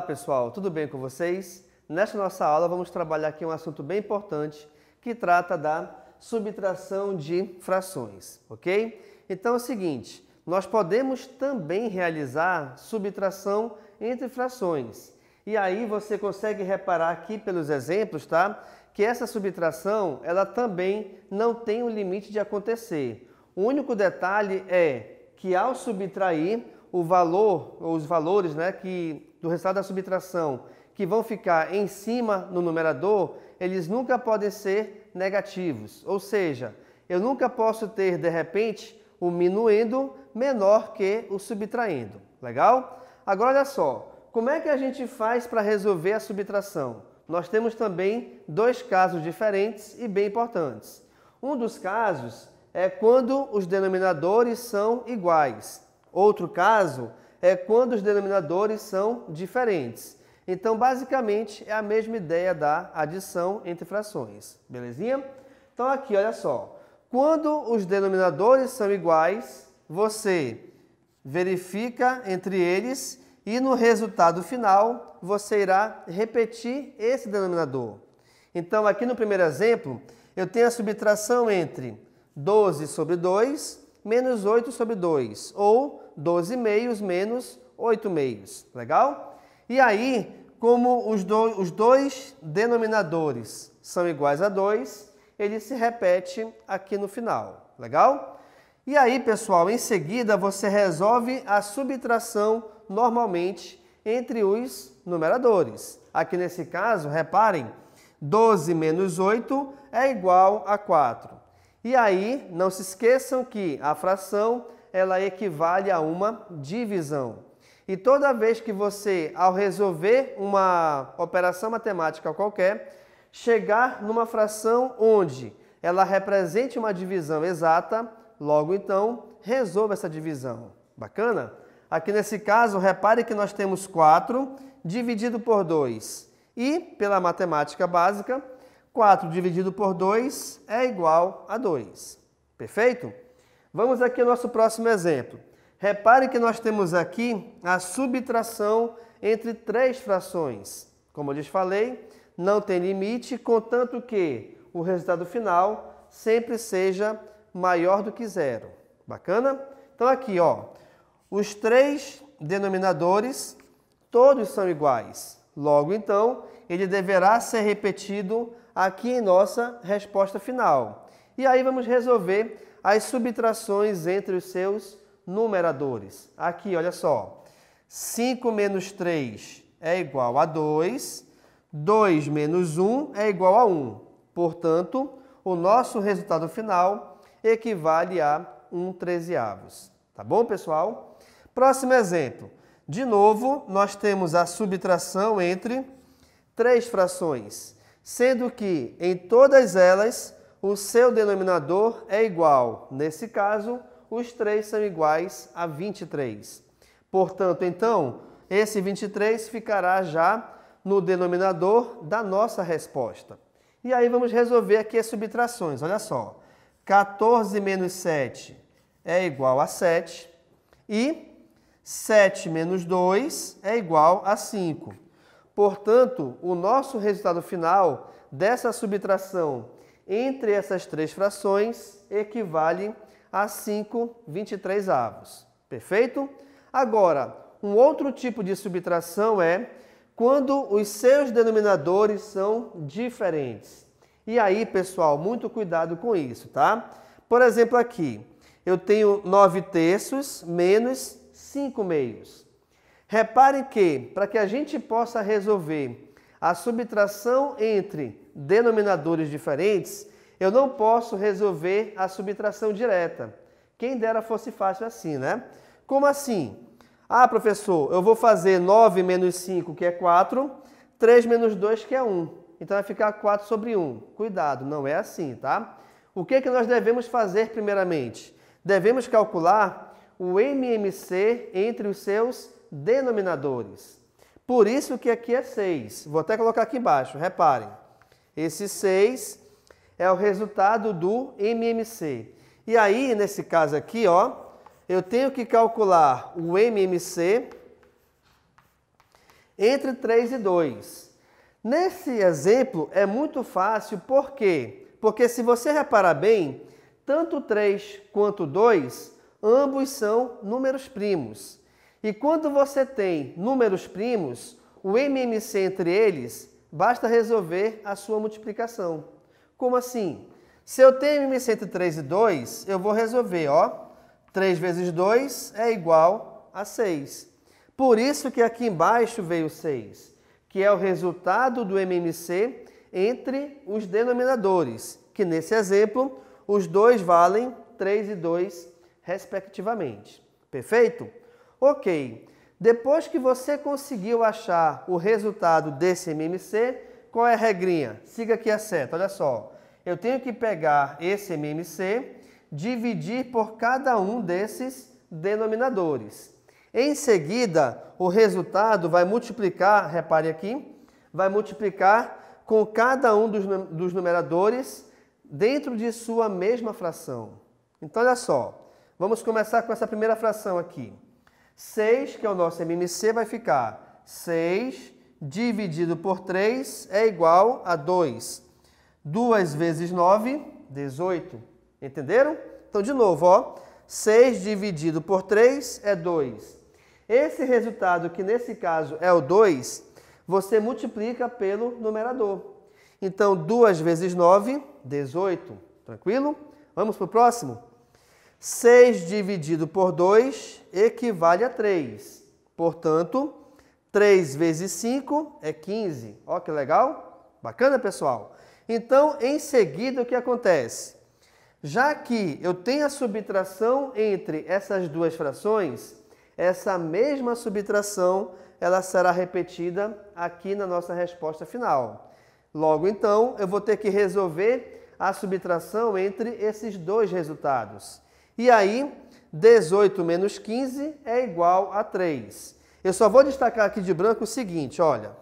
Olá pessoal, tudo bem com vocês? Nesta nossa aula vamos trabalhar aqui um assunto bem importante que trata da subtração de frações, ok? Então é o seguinte, nós podemos também realizar subtração entre frações. E aí você consegue reparar aqui pelos exemplos, tá? Que essa subtração, ela também não tem um limite de acontecer. O único detalhe é que ao subtrair o valor, os valores né, que do resultado da subtração que vão ficar em cima no numerador, eles nunca podem ser negativos. Ou seja, eu nunca posso ter, de repente, o minuendo menor que o subtraindo. Legal? Agora, olha só. Como é que a gente faz para resolver a subtração? Nós temos também dois casos diferentes e bem importantes. Um dos casos é quando os denominadores são iguais. Outro caso é quando os denominadores são diferentes. Então, basicamente, é a mesma ideia da adição entre frações, belezinha? Então, aqui, olha só. Quando os denominadores são iguais, você verifica entre eles e no resultado final você irá repetir esse denominador. Então, aqui no primeiro exemplo, eu tenho a subtração entre 12 sobre 2 menos 8 sobre 2, ou 12 meios menos 8 meios, legal? E aí, como os, do, os dois denominadores são iguais a 2, ele se repete aqui no final, legal? E aí, pessoal, em seguida você resolve a subtração normalmente entre os numeradores. Aqui nesse caso, reparem, 12 menos 8 é igual a 4. E aí, não se esqueçam que a fração ela equivale a uma divisão. E toda vez que você, ao resolver uma operação matemática qualquer, chegar numa fração onde ela represente uma divisão exata, logo então resolva essa divisão. Bacana? Aqui nesse caso, repare que nós temos 4 dividido por 2. E, pela matemática básica, 4 dividido por 2 é igual a 2. Perfeito? Vamos aqui ao nosso próximo exemplo. Repare que nós temos aqui a subtração entre três frações. Como eu lhes falei, não tem limite, contanto que o resultado final sempre seja maior do que zero. Bacana? Então aqui, ó, os três denominadores, todos são iguais. Logo, então, ele deverá ser repetido aqui em nossa resposta final. E aí vamos resolver as subtrações entre os seus numeradores. Aqui, olha só. 5 menos 3 é igual a 2. 2 menos 1 é igual a 1. Portanto, o nosso resultado final equivale a 1 trezeavos. Tá bom, pessoal? Próximo exemplo. De novo, nós temos a subtração entre três frações, sendo que em todas elas o seu denominador é igual. Nesse caso, os três são iguais a 23. Portanto, então, esse 23 ficará já no denominador da nossa resposta. E aí vamos resolver aqui as subtrações. Olha só, 14 menos 7 é igual a 7 e 7 menos 2 é igual a 5. Portanto, o nosso resultado final dessa subtração entre essas três frações equivale a 5 23 avos. Perfeito? Agora, um outro tipo de subtração é quando os seus denominadores são diferentes. E aí, pessoal, muito cuidado com isso, tá? Por exemplo, aqui, eu tenho 9 terços menos 5 meios. Repare que, para que a gente possa resolver a subtração entre denominadores diferentes, eu não posso resolver a subtração direta. Quem dera fosse fácil assim, né? Como assim? Ah, professor, eu vou fazer 9 menos 5, que é 4, 3 menos 2, que é 1. Então vai ficar 4 sobre 1. Cuidado, não é assim, tá? O que, é que nós devemos fazer primeiramente? Devemos calcular o MMC entre os seus denominadores. Por isso que aqui é 6. Vou até colocar aqui embaixo, reparem. Esse 6 é o resultado do MMC. E aí, nesse caso aqui, ó, eu tenho que calcular o MMC entre 3 e 2. Nesse exemplo é muito fácil, por quê? Porque se você reparar bem, tanto 3 quanto 2, ambos são números primos. E quando você tem números primos, o MMC entre eles, basta resolver a sua multiplicação. Como assim? Se eu tenho MMC entre 3 e 2, eu vou resolver, ó, 3 vezes 2 é igual a 6. Por isso que aqui embaixo veio 6, que é o resultado do MMC entre os denominadores, que nesse exemplo, os dois valem 3 e 2, respectivamente. Perfeito? Ok, depois que você conseguiu achar o resultado desse MMC, qual é a regrinha? Siga aqui a seta, olha só. Eu tenho que pegar esse MMC, dividir por cada um desses denominadores. Em seguida, o resultado vai multiplicar, repare aqui, vai multiplicar com cada um dos, dos numeradores dentro de sua mesma fração. Então, olha só, vamos começar com essa primeira fração aqui. 6, que é o nosso MMC, vai ficar 6 dividido por 3 é igual a 2. 2 vezes 9, 18. Entenderam? Então, de novo, ó, 6 dividido por 3 é 2. Esse resultado, que nesse caso é o 2, você multiplica pelo numerador. Então, 2 vezes 9, 18. Tranquilo? Vamos para o próximo? 6 dividido por 2 equivale a 3. Portanto, 3 vezes 5 é 15. Olha que legal? Bacana, pessoal? Então, em seguida, o que acontece? Já que eu tenho a subtração entre essas duas frações, essa mesma subtração ela será repetida aqui na nossa resposta final. Logo, então, eu vou ter que resolver a subtração entre esses dois resultados. E aí, 18 menos 15 é igual a 3. Eu só vou destacar aqui de branco o seguinte, olha.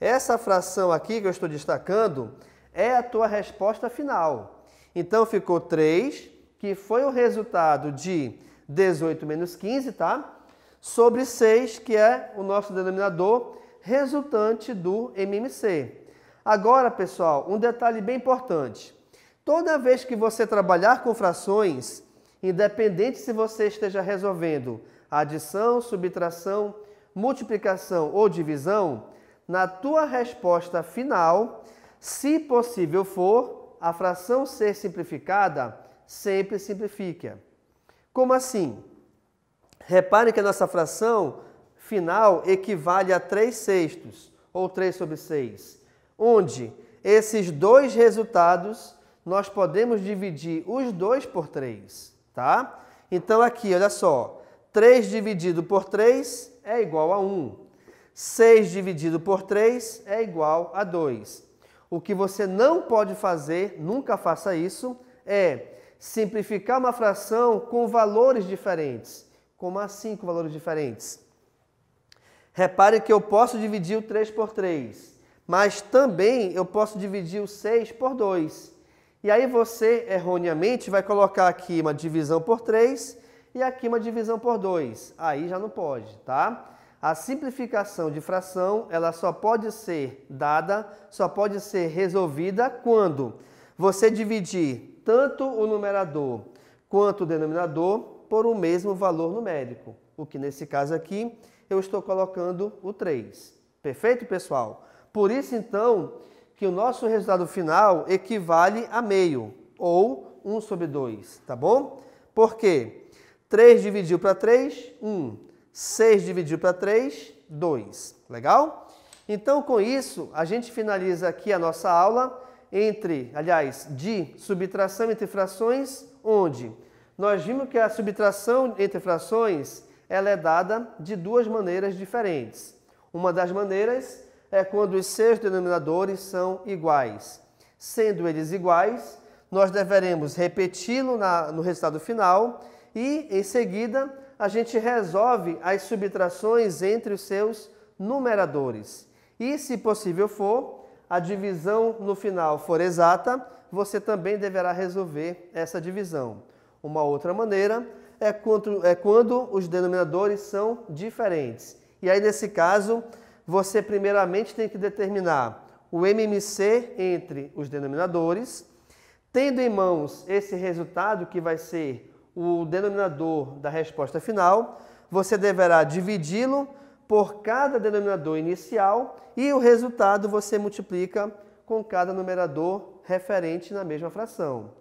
Essa fração aqui que eu estou destacando é a tua resposta final. Então, ficou 3, que foi o resultado de 18 menos 15, tá? Sobre 6, que é o nosso denominador resultante do MMC. Agora, pessoal, um detalhe bem importante. Toda vez que você trabalhar com frações, Independente se você esteja resolvendo adição, subtração, multiplicação ou divisão, na tua resposta final, se possível for, a fração ser simplificada, sempre simplifica. Como assim? Repare que a nossa fração final equivale a 3 sextos, ou 3 sobre 6, onde esses dois resultados nós podemos dividir os dois por 3 tá? Então aqui, olha só, 3 dividido por 3 é igual a 1. 6 dividido por 3 é igual a 2. O que você não pode fazer, nunca faça isso, é simplificar uma fração com valores diferentes. Como assim com valores diferentes? Repare que eu posso dividir o 3 por 3, mas também eu posso dividir o 6 por 2. E aí você, erroneamente, vai colocar aqui uma divisão por 3 e aqui uma divisão por 2. Aí já não pode, tá? A simplificação de fração, ela só pode ser dada, só pode ser resolvida quando você dividir tanto o numerador quanto o denominador por o mesmo valor numérico. O que nesse caso aqui, eu estou colocando o 3. Perfeito, pessoal? Por isso, então, que o nosso resultado final equivale a meio, ou 1 sobre 2, tá bom? Por quê? 3 dividiu para 3, 1. 6 dividiu para 3, 2. Legal? Então, com isso, a gente finaliza aqui a nossa aula entre, aliás, de subtração entre frações, onde nós vimos que a subtração entre frações ela é dada de duas maneiras diferentes. Uma das maneiras é quando os seus denominadores são iguais. Sendo eles iguais, nós deveremos repeti-lo no resultado final e, em seguida, a gente resolve as subtrações entre os seus numeradores. E, se possível for, a divisão no final for exata, você também deverá resolver essa divisão. Uma outra maneira é quando, é quando os denominadores são diferentes. E aí, nesse caso, você primeiramente tem que determinar o MMC entre os denominadores, tendo em mãos esse resultado que vai ser o denominador da resposta final, você deverá dividi-lo por cada denominador inicial e o resultado você multiplica com cada numerador referente na mesma fração.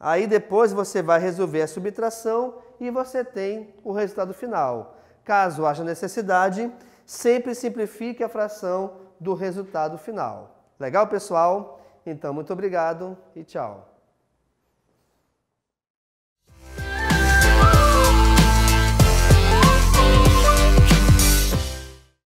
Aí depois você vai resolver a subtração e você tem o resultado final. Caso haja necessidade, sempre simplifique a fração do resultado final. Legal, pessoal? Então, muito obrigado e tchau.